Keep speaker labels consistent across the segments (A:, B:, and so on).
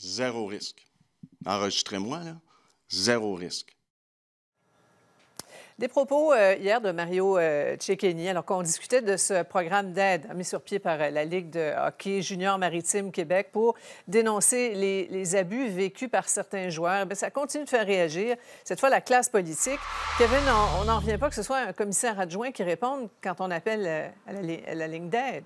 A: Zéro risque. Enregistrez-moi, là. Zéro risque.
B: Des propos euh, hier de Mario euh, Cecchini, alors qu'on discutait de ce programme d'aide mis sur pied par euh, la Ligue de hockey junior maritime Québec pour dénoncer les, abus vécus par certains joueurs. Ben, ça continue de faire réagir, cette fois, la classe politique. Kevin, on n'en revient pas que ce soit un commissaire adjoint qui réponde quand on appelle euh, à la ligne d'aide.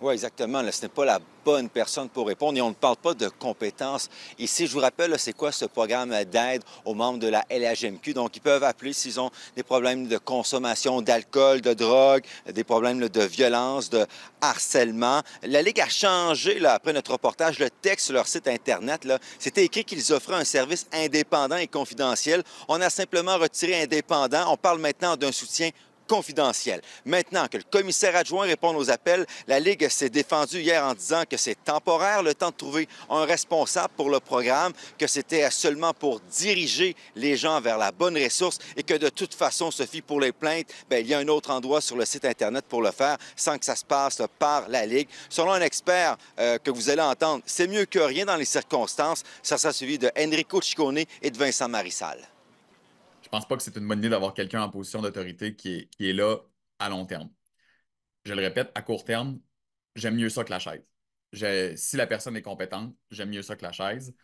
C: Oui, exactement. ce n'est pas la bonne personne pour répondre et on ne parle pas de compétences. Ici, je vous rappelle, c'est quoi ce programme d'aide aux membres de la LHMQ. Donc, ils peuvent appeler s'ils ont des problèmes de consommation d'alcool, de drogue, des problèmes de violence, de harcèlement. La Ligue a changé, là, après notre reportage, le texte sur leur site Internet. C'était écrit qu'ils offraient un service indépendant et confidentiel. On a simplement retiré indépendant. On parle maintenant d'un soutien confidentiel. Maintenant que le commissaire adjoint répond aux appels, la Ligue s'est défendue hier en disant que c'est temporaire le temps de trouver un responsable pour le programme, que c'était seulement pour diriger les gens vers la bonne ressource et que de toute façon, Sophie, pour les plaintes, ben, il y a un autre endroit sur le site Internet pour le faire sans que ça se passe par la Ligue. Selon un expert euh, que vous allez entendre, c'est mieux que rien dans les circonstances. Ça sera suivi de Enrico Ciccone et de Vincent Marissal.
A: Je pense pas que c'est une bonne idée d'avoir quelqu'un en position d'autorité qui est, là à long terme. Je le répète, à court terme, j'aime mieux ça que la chaise. si la personne est compétente, j'aime mieux ça que la chaise.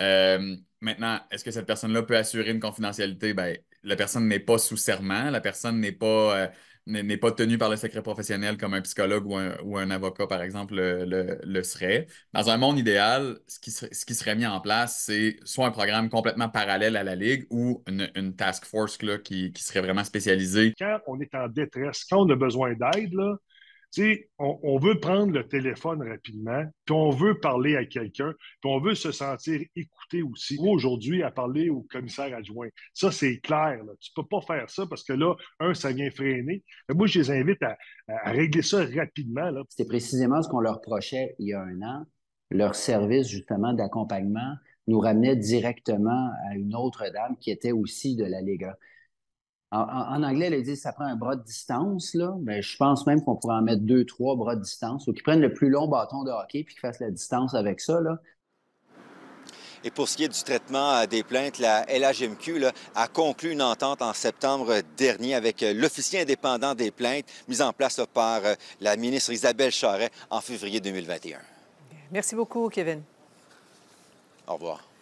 A: Euh, maintenant, est-ce que cette personne-là peut assurer une confidentialité? Ben, la personne n'est pas sous serment, la personne n'est pas, euh, n'est pas tenu par le secret professionnel comme un psychologue ou un, avocat, par exemple, le, serait. Dans un monde idéal, ce qui, ce qui serait mis en place, c'est soit un programme complètement parallèle à la Ligue ou une, task force là, qui, qui, serait vraiment spécialisée.
D: Quand on est en détresse, quand on a besoin d'aide, on, veut prendre le téléphone rapidement, puis on veut parler à quelqu'un, puis on veut se sentir écouté aussi. Aujourd'hui, à parler au commissaire adjoint, ça, c'est clair. Tu ne peux pas faire ça parce que là, un, ça vient freiner. moi, je les invite à, régler ça rapidement. C'était précisément ce qu'on leur reprochait il y a un an.
E: Leur service, justement, d'accompagnement nous ramenait directement à une autre dame qui était aussi de la Lega. En, anglais, dit que ça prend un bras de distance. Là. Mais je pense même qu'on pourrait en mettre deux, trois bras de distance ou qu'ils prennent le plus long bâton de hockey puis qu'ils fassent la distance avec ça. Là.
C: Et pour ce qui est du traitement euh, des plaintes, la LHMQ a conclu une entente en septembre euh, dernier avec euh, l'officier indépendant des plaintes, mise en place par la ministre Isabelle Charret en février 2021.
B: Merci beaucoup, Kevin.
C: Au revoir.